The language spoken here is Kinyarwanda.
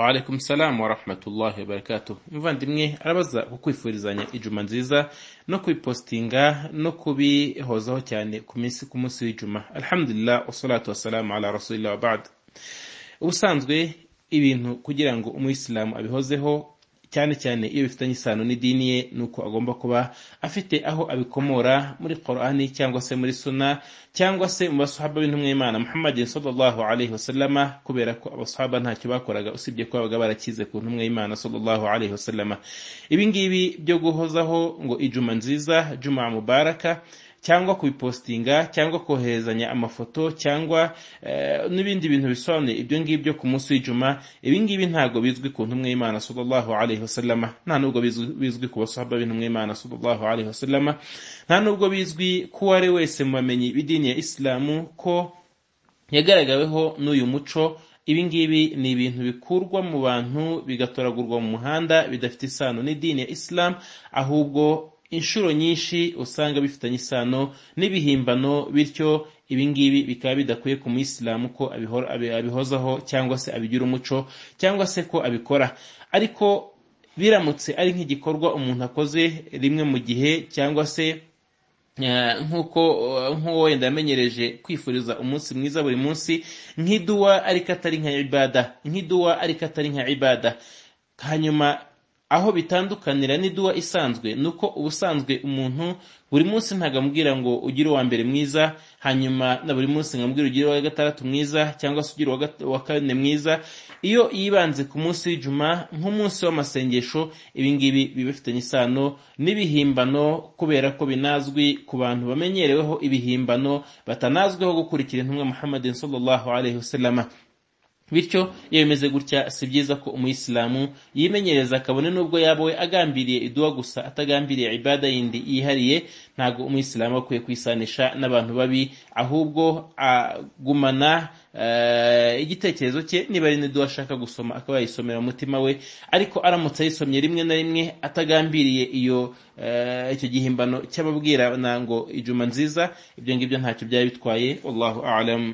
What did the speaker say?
Waalaikum salamu warahmatullahi wabarakatuh umuvandimwe arabaza kukwifurizanya ijuma nziza no kubipositinga no kubihozaho cyane ku minsi ku munsi w'ijuma alhamdulillah wasalatu wasalamu ala rasulillah wabad ubusanzwe ibintu kugira ngo umuyisilamu abihozeho cyane cyane iyo bifitanye isano n'idini ye nuko agomba kuba afite aho abikomora muri korani cyangwa se muri suna cyangwa se mu basahaba b'intumwa y'Imana Muhammadin sallallahu alaihi wasallama kubera ko abasahaba ntacyo bakoraga usibye ko babaga barakize ku ntumwa y'Imana sallallahu alaihi wasallama ibi ngibi byo guhozaho ngo ijuma nziza juma mubaraka cyangwa kubipostinga cyangwa koherezanya amafoto cyangwa eh, n'ibindi bintu bisobanuye ibyo ngibyo ku munsi w'ijuma ibi ngibi ntabwo bizwi ku ntumwa y'imana sallallahu alaihi wasallama nta nubwo bizwi ku basahaba b'intumwa y'imana sallallahu alaihi wasallama nta nubwo bizwi ko uwo ari wese mu bamenyi b'idini ya isilamu ko yagaragaweho n'uyu muco ibi ngibi ni ibintu bikurwa mu bantu bigatoragurwa mu muhanda bidafite isano n'idini ya isilamu ahubwo inshuro nyinshi usanga bifitanye isano n'ibihimbano bityo ibingibi bikaba bidakwiye ku muyisilamu ko abihozaho cyangwa se abigira umuco cyangwa se ko abikora ariko biramutse ari nk'igikorwa umuntu akoze rimwe mu gihe cyangwa se eh, nk'uko nk'uwo wenda yamenyereje kwifuriza umunsi mwiza buri munsi nk'iduwa ariko atari nka ibada nk'iduwa ariko atari nka ibada hanyuma Aho bitandukanira n'iduwa isanzwe nuko ubusanzwe umuntu buri munsi ntagamubwira ngo ugire uwa mbere mwiza hanyuma na buri munsi nkamubwira ugire uwa gatandatu mwiza cyangwa se ugire uwa kane mwiza iyo yibanze ku munsi w'ijuma nk'umunsi w'amasengesho ibingibi biba bifitanye isano n'ibihimbano kubera ko binazwi ku bantu bamenyereweho ibihimbano batanazwiho gukurikira intumwa Muhammadin sallallahu alaihi wasallama bityo iyo bimeze gutya si byiza ko umuyisilamu yimenyereza kabone n'ubwo yaba we agambiriye iduwa gusa atagambiriye ibada yindi yihariye ntabwo umuyisilamu akwiye kwisanisha n'abantu babi ahubwo agumana eh, igitekerezo cye niba ari n'iduwa ashaka gusoma akaba yayisomera mutima we ariko aramutse ayisomye rimwe na rimwe atagambiriye iyo eh, icyo gihimbano cy'ababwira ngo ijuma nziza ibyo ngibyo ntacyo byari bitwaye wallahu alamu